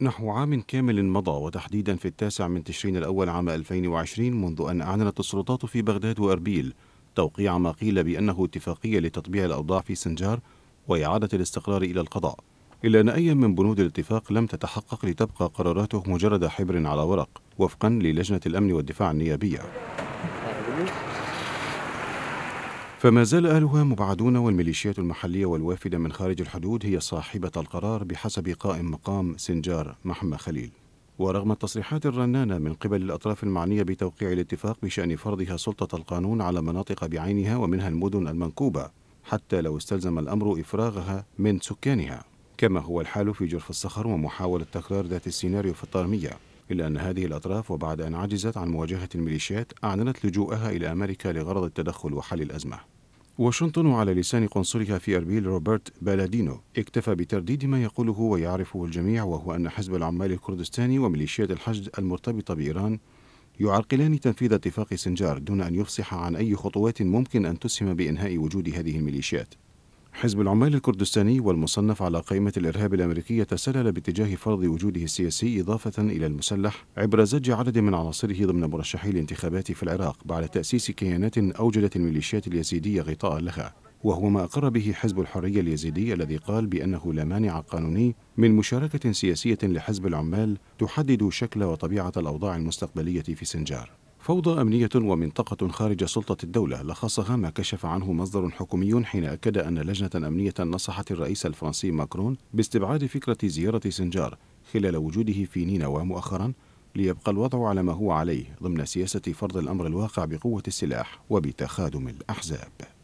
نحو عام كامل مضى وتحديدا في التاسع من تشرين الأول عام 2020 منذ أن أعلنت السلطات في بغداد وأربيل توقيع ما قيل بأنه اتفاقية لتطبيع الأوضاع في سنجار وإعادة الاستقرار إلى القضاء إلا أن أي من بنود الاتفاق لم تتحقق لتبقى قراراته مجرد حبر على ورق وفقا للجنة الأمن والدفاع النيابية فما زال أهلها مبعدون والميليشيات المحلية والوافدة من خارج الحدود هي صاحبة القرار بحسب قائم مقام سنجار محمد خليل ورغم التصريحات الرنانة من قبل الأطراف المعنية بتوقيع الاتفاق بشأن فرضها سلطة القانون على مناطق بعينها ومنها المدن المنكوبة حتى لو استلزم الأمر إفراغها من سكانها كما هو الحال في جرف الصخر ومحاولة تكرار ذات السيناريو في الطارمية إلا أن هذه الأطراف وبعد أن عجزت عن مواجهة الميليشيات أعلنت لجوءها إلى أمريكا لغرض التدخل وحل الأزمة واشنطن على لسان قنصلها في أربيل روبرت بالادينو اكتفى بترديد ما يقوله ويعرفه الجميع وهو أن حزب العمال الكردستاني وميليشيات الحشد المرتبطة بإيران يعرقلان تنفيذ اتفاق سنجار دون أن يفصح عن أي خطوات ممكن أن تسهم بإنهاء وجود هذه الميليشيات حزب العمال الكردستاني والمصنف على قائمة الإرهاب الأمريكية تسلل باتجاه فرض وجوده السياسي إضافة إلى المسلح عبر زج عدد من عناصره ضمن مرشحي الانتخابات في العراق بعد تأسيس كيانات أوجدت الميليشيات اليزيدية غطاء لها وهو ما أقر به حزب الحرية اليزيدي الذي قال بأنه لا مانع قانوني من مشاركة سياسية لحزب العمال تحدد شكل وطبيعة الأوضاع المستقبلية في سنجار فوضى أمنية ومنطقة خارج سلطة الدولة لخصها ما كشف عنه مصدر حكومي حين أكد أن لجنة أمنية نصحت الرئيس الفرنسي ماكرون باستبعاد فكرة زيارة سنجار خلال وجوده في نينوى مؤخرا ليبقى الوضع على ما هو عليه ضمن سياسة فرض الأمر الواقع بقوة السلاح وبتخادم الأحزاب